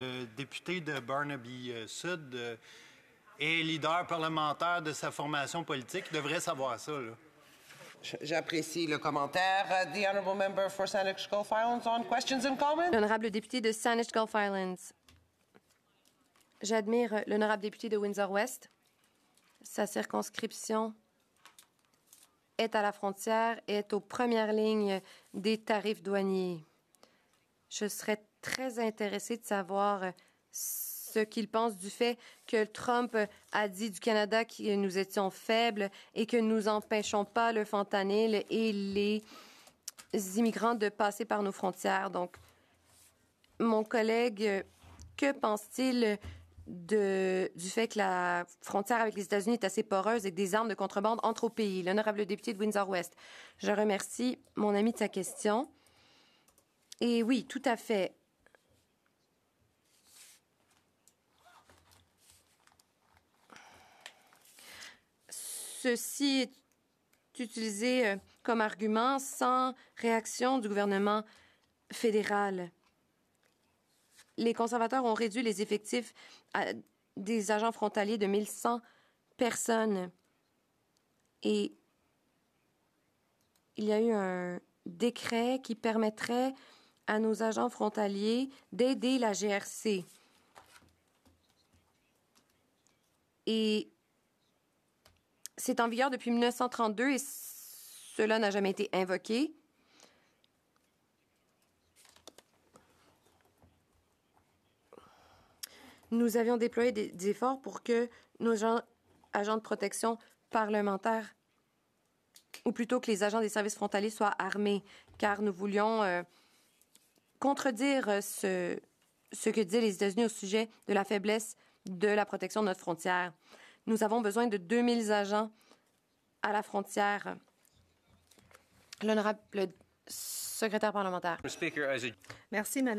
Le député de Barnaby euh, Sud euh, et leader parlementaire de sa formation politique. devrait savoir ça. J'apprécie le commentaire. Euh, the honorable member for Saanich Gulf Islands on questions and comments. L'honorable député de Saanich Gulf Islands. J'admire l'honorable député de Windsor-West. Sa circonscription est à la frontière et est aux premières lignes des tarifs douaniers. Je serais très intéressé de savoir euh, ce qu'il pense du fait que Trump euh, a dit du Canada que nous étions faibles et que nous empêchons pas le fentanyl et les immigrants de passer par nos frontières. Donc, mon collègue, euh, que pense-t-il de, du fait que la frontière avec les États-Unis est assez poreuse et que des armes de contrebande entrent au pays. L'honorable député de Windsor-West. Je remercie mon ami de sa question. Et oui, tout à fait. ceci est utilisé euh, comme argument sans réaction du gouvernement fédéral. Les conservateurs ont réduit les effectifs des agents frontaliers de 1100 personnes. Et il y a eu un décret qui permettrait à nos agents frontaliers d'aider la GRC. Et c'est en vigueur depuis 1932 et cela n'a jamais été invoqué. Nous avions déployé des, efforts pour que nos agents de protection parlementaire, ou plutôt que les agents des services frontaliers soient armés, car nous voulions euh, contredire euh, ce, ce que disent les États-Unis au sujet de la faiblesse de la protection de notre frontière. Nous avons besoin de 2000 agents à la frontière. L'honorable secrétaire parlementaire. Merci, Madame.